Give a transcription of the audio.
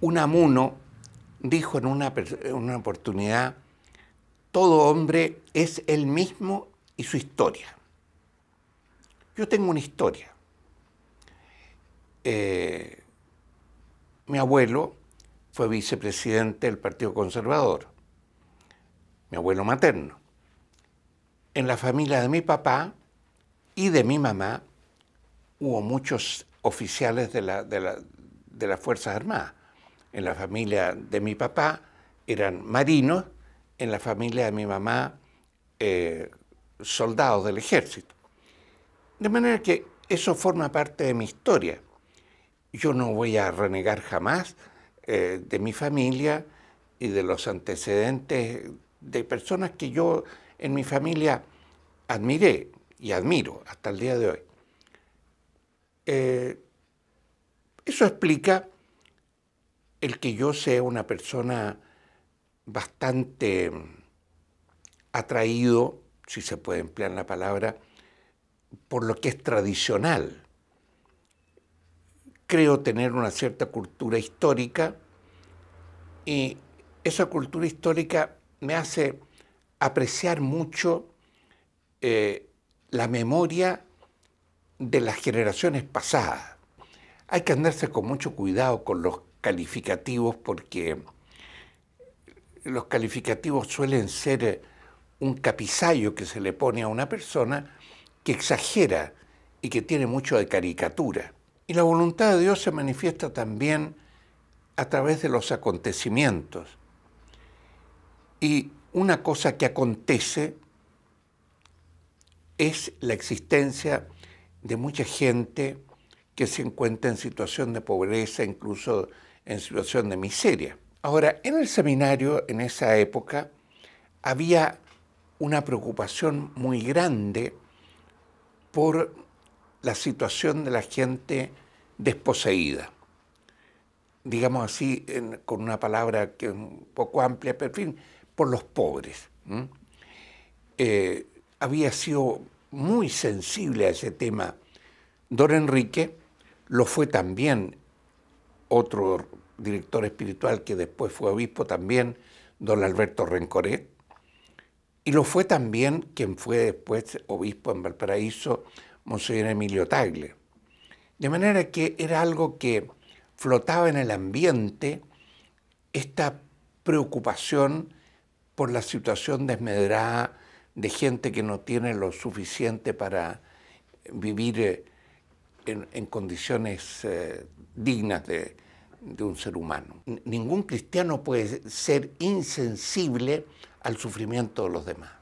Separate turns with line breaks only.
Unamuno dijo en una, oportunidad, todo hombre es él mismo y su historia. Yo tengo una historia. Eh, mi abuelo fue vicepresidente del Partido Conservador, mi abuelo materno. En la familia de mi papá y de mi mamá hubo muchos oficiales de, la, de las Fuerzas Armadas. En la familia de mi papá eran marinos, en la familia de mi mamá eh, soldados del ejército. De manera que eso forma parte de mi historia. Yo no voy a renegar jamás eh, de mi familia y de los antecedentes de personas que yo en mi familia admiré y admiro hasta el día de hoy. Eh, eso explica el que yo sea una persona bastante mm, atraído, si se puede emplear la palabra, por lo que es tradicional. Creo tener una cierta cultura histórica y esa cultura histórica me hace apreciar mucho eh, la memoria de las generaciones pasadas. Hay que andarse con mucho cuidado con los calificativos porque los calificativos suelen ser eh, un capisallo que se le pone a una persona que exagera y que tiene mucho de caricatura. Y la voluntad de Dios se manifiesta también a través de los acontecimientos. Y una cosa que acontece es la existencia de mucha gente que se encuentra en situación de pobreza, incluso en situación de miseria. Ahora, en el seminario, en esa época, había una preocupación muy grande por la situación de la gente desposeída. Digamos así, con una palabra que es un poco amplia, pero en fin, por los pobres. Eh, había sido muy sensible a ese tema. Don Enrique lo fue también otro director espiritual que después fue obispo también, don Alberto Rencoré, y lo fue también quien fue después obispo en Valparaíso, Monseñor Emilio Tagle. De manera que era algo que flotaba en el ambiente esta preocupación por la situación desmedrada de gente que no tiene lo suficiente para vivir eh, en, condiciones eh, dignas de, de un ser humano. Ningún cristiano puede ser insensible al sufrimiento de los demás.